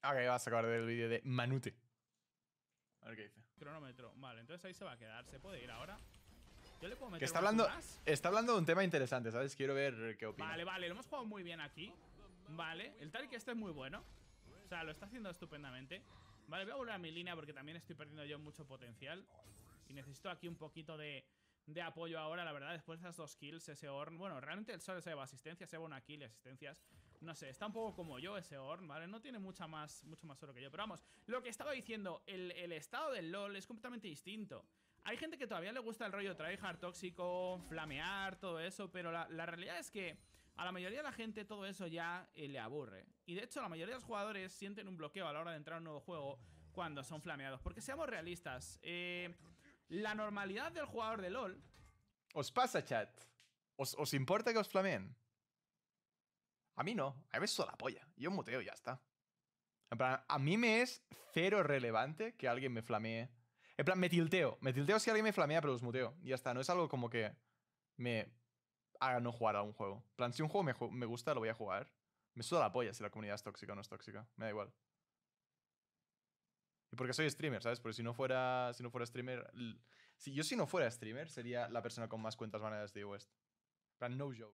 que vas a acabar del vídeo de Manute. A ver qué dice. Cronómetro. Vale, entonces ahí se va a quedar. ¿Se puede ir ahora? Yo le puedo meter está hablando, está hablando de un tema interesante, ¿sabes? Quiero ver qué opina. Vale, vale, lo hemos jugado muy bien aquí. Vale, el que este es muy bueno. O sea, lo está haciendo estupendamente. Vale, voy a volver a mi línea porque también estoy perdiendo yo mucho potencial. Y necesito aquí un poquito de de apoyo ahora, la verdad, después de esas dos kills, ese Orn, bueno, realmente el solo se lleva asistencia, se lleva una kill y asistencias, no sé, está un poco como yo ese Orn, ¿vale? No tiene mucha más, mucho más oro que yo, pero vamos, lo que estaba diciendo, el, estado del LoL es completamente distinto. Hay gente que todavía le gusta el rollo tryhard tóxico, flamear, todo eso, pero la, realidad es que... A la mayoría de la gente todo eso ya eh, le aburre. Y de hecho la mayoría de los jugadores sienten un bloqueo a la hora de entrar a un nuevo juego cuando son flameados. Porque seamos realistas, eh, la normalidad del jugador de LOL. ¿Os pasa, chat? ¿Os, importa que os flameen? A mí no, a mí me suda la polla. Yo muteo y ya está. En plan, a mí me es cero relevante que alguien me flamee. En plan, me tilteo. Me tilteo si alguien me flamea, pero los muteo. Y ya está, no es algo como que me haga no jugar a un juego. En plan, si un juego me, me gusta, lo voy a jugar. Me suda la polla si la comunidad es tóxica o no es tóxica. Me da igual porque soy streamer, ¿sabes? Porque si no fuera, si no fuera streamer, si yo si no fuera streamer sería la persona con más cuentas maneras de West. no joke.